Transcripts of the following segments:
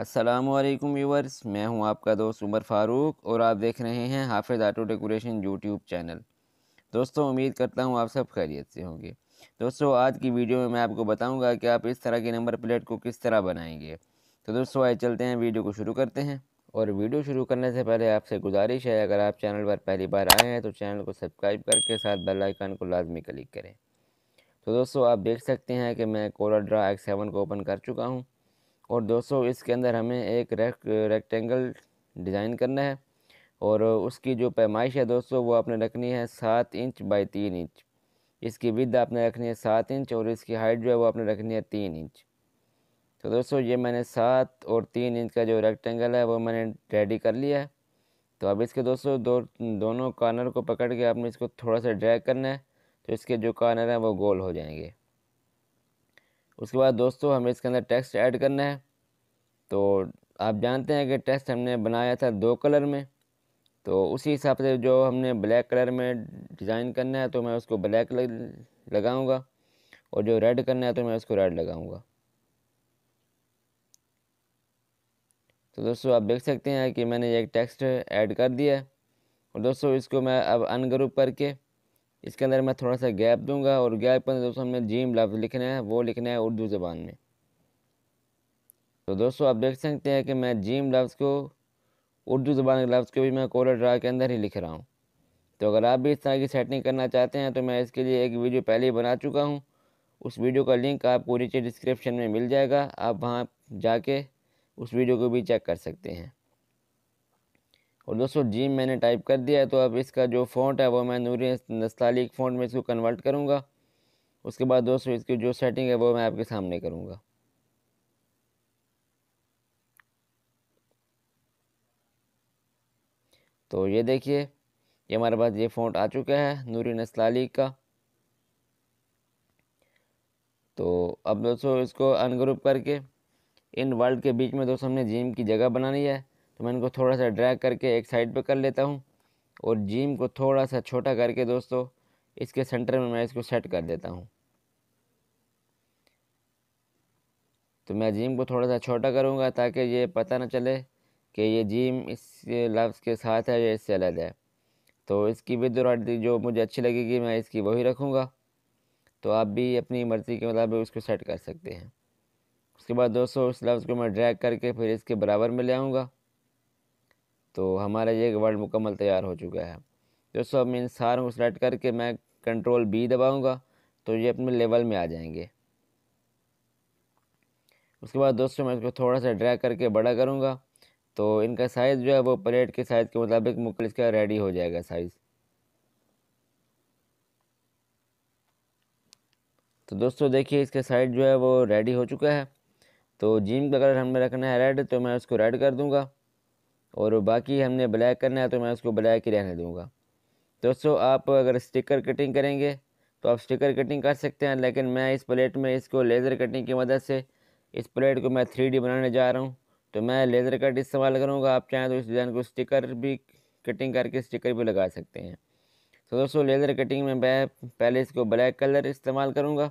Aslam viewers मैं हूं आपका दोस्त उमर फारूक और आप देख रहे हैं हाफिज़ आटो डेकोरेशन यूट्यूब चैनल दोस्तों उम्मीद करता हूं आप सब खैरियत से होंगे दोस्तों आज की वीडियो में मैं आपको बताऊंगा कि आप इस तरह के नंबर प्लेट को किस तरह बनाएंगे तो दोस्तों आए चलते हैं वीडियो को शुरू करते हैं और वीडियो शुरू करने से पहले आपसे गुजारिश है अगर आप चैनल पर पहली बार आए हैं तो चैनल को सब्सक्राइब करके साथ बेल आइकन को लाजमी क्लिक करें तो दोस्तों आप देख सकते हैं कि मैं कोरा ड्रा एक्स सेवन को ओपन कर चुका हूँ और दोस्तों इसके अंदर हमें एक रेक रेक्टेंगल डिज़ाइन करना है और उसकी जो पैमाइश है दोस्तों वो आपने रखनी है सात इंच बाई तीन इंच इसकी विद आपने रखनी है सात इंच और इसकी हाइट जो है वो आपने रखनी है तीन इंच तो दोस्तों ये मैंने सात और तीन इंच का जो रेक्टेंगल है वो मैंने रेडी कर लिया है तो अब इसके दोस्तों दो दोनों कॉर्नर को पकड़ के आपने इसको थोड़ा सा ड्रैग करना है तो इसके जो कॉर्नर हैं वो गोल हो जाएंगे उसके बाद दोस्तों हमें इसके अंदर टेक्स्ट ऐड करना है तो आप जानते हैं कि टेक्स्ट हमने बनाया था दो कलर में तो उसी हिसाब से जो हमने ब्लैक कलर में डिज़ाइन करना है तो मैं उसको ब्लैक लगाऊंगा और जो रेड करना है तो मैं उसको रेड लगाऊंगा तो दोस्तों आप देख सकते हैं कि मैंने एक टेक्स्ट ऐड कर दिया है और दोस्तों इसको मैं अब अनग्रुप करके इसके अंदर मैं थोड़ा सा गैप दूंगा और गैप के अंदर दोस्तों हमने जीम लफ्ज़ लिखना है वो लिखना है उर्दू ज़बान में तो दोस्तों आप देख सकते हैं कि मैं जीम लफ्ज़ को उर्दू ज़बान के लफ्ज़ को भी मैं कोलर ड्रा के अंदर ही लिख रहा हूँ तो अगर आप भी इस तरह की सेटिंग करना चाहते हैं तो मैं इसके लिए एक वीडियो पहले ही बना चुका हूँ उस वीडियो का लिंक आपको नीचे डिस्क्रिप्शन में मिल जाएगा आप वहाँ जाके उस वीडियो को भी चेक कर सकते हैं और दोस्तों जी मैंने टाइप कर दिया है तो अब इसका जो फ़ॉन्ट है वो मैं नूरी नस्ताली फ़ॉन्ट में इसको कन्वर्ट करूँगा उसके बाद दोस्तों इसकी जो सेटिंग है वो मैं आपके सामने करूँगा तो ये देखिए ये हमारे पास ये फ़ॉन्ट आ चुका है नूरी नस्ताली का तो अब दोस्तों इसको अनग्रुप करके इन वर्ल्ड के बीच में दोस्तों हमने जिम की जगह बनानी है तो मैं इनको थोड़ा सा ड्रैग करके एक साइड पे कर लेता हूँ और जीम को थोड़ा सा छोटा करके दोस्तों इसके सेंटर में मैं इसको सेट कर देता हूँ तो मैं जिम को थोड़ा सा छोटा करूँगा ताकि ये पता ना चले कि ये जिम इस लफ्ज़ के साथ है या इससे अलग है तो इसकी विद जो मुझे अच्छी लगेगी मैं इसकी वही रखूँगा तो आप भी अपनी मर्ज़ी के मुताबिक उसको सेट कर सकते हैं उसके बाद दोस्तों उस लफ्ज़ को मैं ड्रैग करके फिर इसके बराबर में ले आऊँगा तो हमारा ये वर्ड मुकम्मल तैयार हो चुका है दोस्तों अब इन सारों को सेलेक्ट करके मैं कंट्रोल बी दबाऊँगा तो ये अपने लेवल में आ जाएंगे उसके बाद दोस्तों मैं इसको थोड़ा सा ड्रैग करके बड़ा करूँगा तो इनका साइज़ जो है वो प्लेट के साइज़ के मुताबिक मुकल इसका रेडी हो जाएगा साइज़ तो दोस्तों देखिए इसका साइड जो है वो रेडी हो चुका है तो जिम का कलर हमें रखना है रेड तो मैं उसको रेड कर दूंगा और बाकी हमने ब्लैक करना है तो मैं उसको ब्लैक ही रहने दूँगा दोस्तों आप अगर स्टिकर कटिंग करेंगे तो आप स्टिकर कटिंग कर सकते हैं लेकिन मैं इस प्लेट में इसको लेज़र कटिंग की मदद से इस प्लेट को मैं थ्री बनाने जा रहा हूँ तो मैं लेज़र कट इस्तेमाल करूँगा आप चाहें तो इस डिज़ाइन को स्टिकर भी कटिंग करके स्टिकर भी लगा सकते हैं तो दोस्तों लेज़र कटिंग में मैं पहले इसको ब्लैक कलर इस्तेमाल करूँगा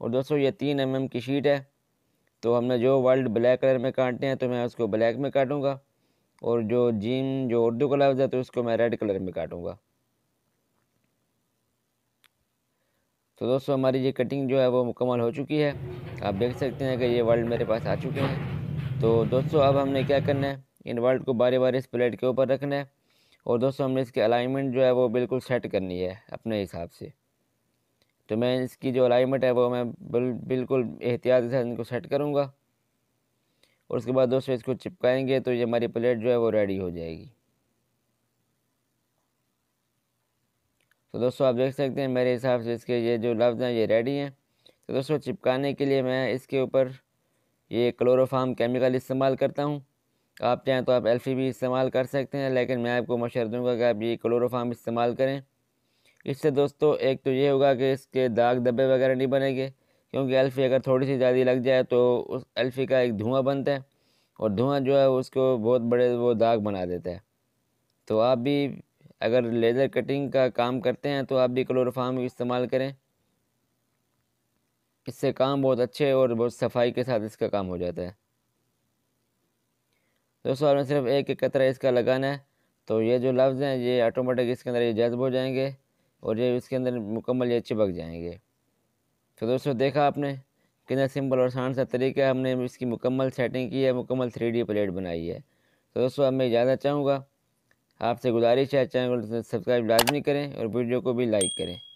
और दोस्तों ये तीन एम की शीट है तो हमने जो वर्ल्ड ब्लैक कलर में काटने हैं तो मैं उसको ब्लैक में काटूँगा और जो जिम जो उर्दू का लफ्ज़ है तो उसको मैं रेड कलर में काटूँगा तो दोस्तों हमारी ये कटिंग जो है वो मुकम्मल हो चुकी है आप देख सकते हैं कि ये वर्ल्ड मेरे पास आ चुके हैं तो दोस्तों अब हमने क्या करना है इन वर्ल्ड को बारी बारी इस प्लेट के ऊपर रखना है और दोस्तों हमने इसकी अलाइनमेंट जो है वो बिल्कुल सेट करनी है अपने हिसाब से तो मैं इसकी जो अलाइनमेंट है वो मैं बिल्कुल एहतियात के साथ इनको सेट करूँगा और उसके बाद दोस्तों इसको चिपकाएंगे तो ये हमारी प्लेट जो है वो रेडी हो जाएगी तो दोस्तों आप देख सकते हैं मेरे हिसाब से इसके ये जो लफ्ज़ हैं ये रेडी हैं तो दोस्तों चिपकाने के लिए मैं इसके ऊपर ये क्लोरोफार्म केमिकल इस्तेमाल करता हूँ आप चाहें तो आप एल्फी भी इस्तेमाल कर सकते हैं लेकिन मैं आपको मशर दूँगा कि आप ये क्लोरोफाम इस्तेमाल करें इससे दोस्तों एक तो ये होगा कि इसके दाग धब्बे वगैरह नहीं बनेंगे क्योंकि एल्फी अगर थोड़ी सी ज़्यादा लग जाए तो उस एल्फी का एक धुआं बनता है और धुआं जो है उसको बहुत बड़े वो दाग बना देता है तो आप भी अगर लेज़र कटिंग का काम करते हैं तो आप भी क्लोरोफार्म इस्तेमाल करें इससे काम बहुत अच्छे और बहुत सफाई के साथ इसका काम हो जाता है दोस्तों आपने सिर्फ एक एक कतरा इसका लगाना है तो ये जो लफ्ज़ हैं ये ऑटोमेटिक इसके अंदर ये जज्ब हो जाएंगे और ये इसके अंदर मुकम्मल ये चिपक जाएंगे तो दोस्तों देखा आपने कितना सिंपल और आसान सा तरीका हमने इसकी मुकम्मल सेटिंग की है मुकम्मल थ्री प्लेट बनाई है तो दोस्तों अब मैं ज़्यादा चाहूँगा आपसे गुजारिश है चैनल सब्सक्राइब लाजमी करें और वीडियो को भी लाइक करें